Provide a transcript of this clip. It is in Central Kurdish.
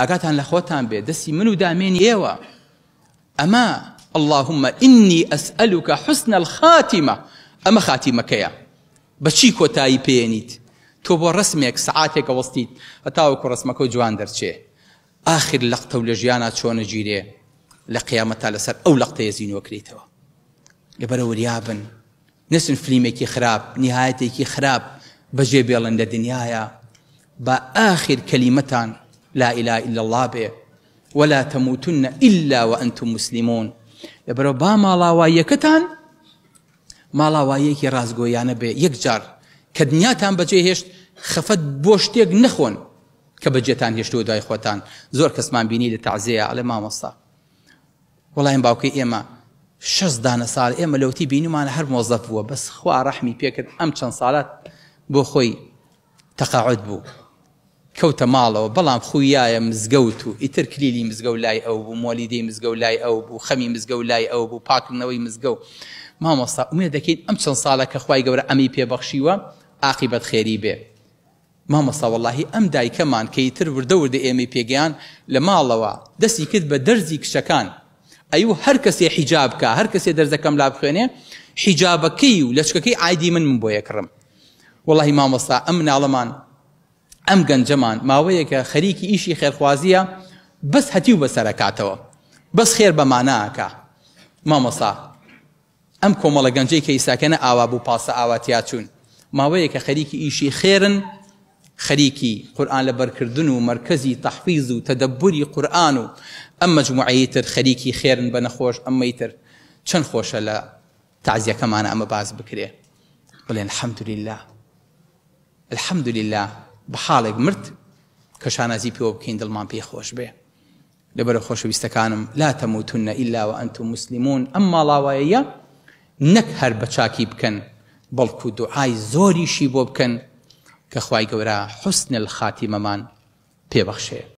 ئەگاتان لە خۆتان بێ دەستی من و دامێن ئێوە ئەمە اللهم إني أسألك حسن الخاتمة ئەمە خاتیمەکەیە بەچی کۆتایی پێێنیت تۆ بۆ ڕسمێک سعاتێکە وەستیت هەتاوەکو ڕسمەکە جوان دەرچێ آخر لەختە و لە ژیانە چۆنە گیرێ لە قیامەتا لەسەر ئەو لەختەیە زیینوەکریتەوە لەبەرە وریابن نسن فلیمێکی خراپ نهایەتێکی خراپ بەجێ بێڵن لە دنیاە بە آخر کەلیمەتان لا اله الا الله به ولا تموتن إلا وأنتم مسلمون لبرو با ماڵاواییەکەتان ماڵاوایەکی يعني به یەکجار کە دنیاتان بجي هێشت خفت بۆ شتێک نخون كبجي بەجێتان هێشت و يخوتان زور كسمان بيني بینی على ما مصا والله وڵایم باوکەی ئێمە شەست دانە إما لو تي بيني ما مۆزەف بووە بس خوا ڕەحمی پێکرد ئەم چەند صالات بو خوي تقاعد بو کەوتە ماڵەوە بەڵام خویایە مزگەوت و ئیتر کلیلی مزگە و لای ئەو بوو مۆلیدەی مزگە و لای ئەو بوو خەمی مزگە و لای ئەو بوو پاکردنەوەی مزگە و مامۆستا ئوێ دەکەیت ئەم چەند ساڵە کە خخوای گەورە ئەمی پێبەخشیوە عقیبەت خێری بێ مامەساوەڵی ئەم دایکەمان کەیتر وردەوردە ئێمە پێگەیان لە ماڵەوە دەستی کرد بە دەرزی کشەکان ئەو هەر کەسێ حیجاب بکە هەر کەسێ دەرزەکەم لا بخوێنێ حیجابەکەی و لەچکەکەی ئایدی من من بۆ یەکڕم وڵی مامەسا ئەم ناڵەمان ئەم گەنجەمان ماوەیەکە خەریکی ئیشی خێرخوازیە بەس هەتی بس بەسەرکاتەوە بەس خێر بەمانەکە مامۆسا ئەم کۆمەڵە گەنجەی کە ئیساکەنە ئاوا بوو پاسە ئاواتیا چوون ماوەیەکە خەریکی ئیشی خێرن خەریکی قورآن لە بەرکردن و مرکزی تحفیز و تەدەبوری قورآن و ئەم مجموعەیتر خەریکی خێرن بە نەخۆش ئەمەیتر چەند خۆشە لە باز ئەمە باز الحمد لله الحمد لله بە حاڵێک مرد کە شانازی پێوە بکەین دڵمان پێی خۆش بێ لەبەر خۆشەویستەکانم لا تەموتونە ئیلا و ئەنت و مسللیمون ئەم ماڵاوایەیە نەک هەر بە چاکی بکەن بەڵکو دوعای زۆریشی بۆ بکەن کە خی گەورە حستن خاتیمەمان پێبەخشێ